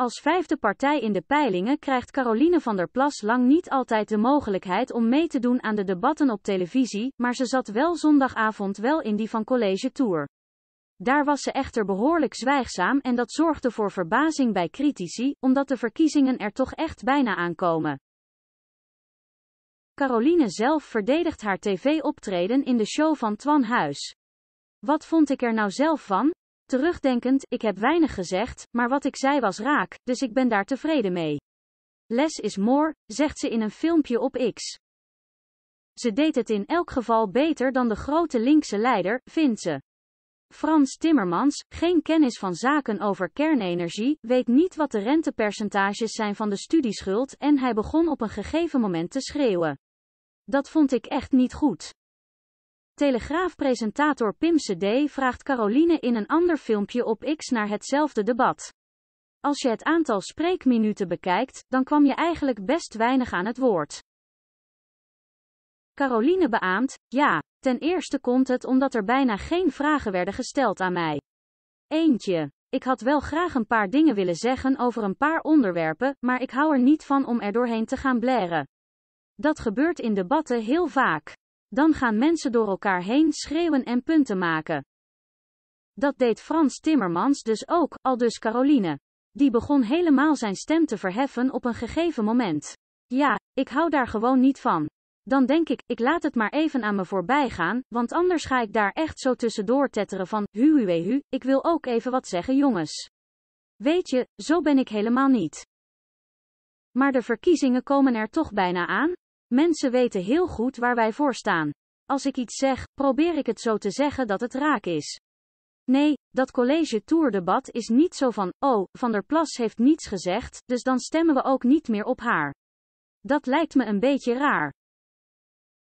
Als vijfde partij in de peilingen krijgt Caroline van der Plas lang niet altijd de mogelijkheid om mee te doen aan de debatten op televisie, maar ze zat wel zondagavond wel in die van College Tour. Daar was ze echter behoorlijk zwijgzaam en dat zorgde voor verbazing bij critici, omdat de verkiezingen er toch echt bijna aankomen. Caroline zelf verdedigt haar tv-optreden in de show van Twan Huis. Wat vond ik er nou zelf van? Terugdenkend, ik heb weinig gezegd, maar wat ik zei was raak, dus ik ben daar tevreden mee. Less is more, zegt ze in een filmpje op X. Ze deed het in elk geval beter dan de grote linkse leider, vindt ze. Frans Timmermans, geen kennis van zaken over kernenergie, weet niet wat de rentepercentages zijn van de studieschuld en hij begon op een gegeven moment te schreeuwen. Dat vond ik echt niet goed. Telegraafpresentator Pim CD vraagt Caroline in een ander filmpje op X naar hetzelfde debat. Als je het aantal spreekminuten bekijkt, dan kwam je eigenlijk best weinig aan het woord. Caroline beaamt, ja, ten eerste komt het omdat er bijna geen vragen werden gesteld aan mij. Eentje. Ik had wel graag een paar dingen willen zeggen over een paar onderwerpen, maar ik hou er niet van om er doorheen te gaan blaren. Dat gebeurt in debatten heel vaak. Dan gaan mensen door elkaar heen schreeuwen en punten maken. Dat deed Frans Timmermans dus ook, al dus Caroline. Die begon helemaal zijn stem te verheffen op een gegeven moment. Ja, ik hou daar gewoon niet van. Dan denk ik, ik laat het maar even aan me voorbij gaan, want anders ga ik daar echt zo tussendoor tetteren van, hu hu, ik wil ook even wat zeggen jongens. Weet je, zo ben ik helemaal niet. Maar de verkiezingen komen er toch bijna aan? Mensen weten heel goed waar wij voor staan. Als ik iets zeg, probeer ik het zo te zeggen dat het raak is. Nee, dat college tourdebat is niet zo van, oh, Van der Plas heeft niets gezegd, dus dan stemmen we ook niet meer op haar. Dat lijkt me een beetje raar.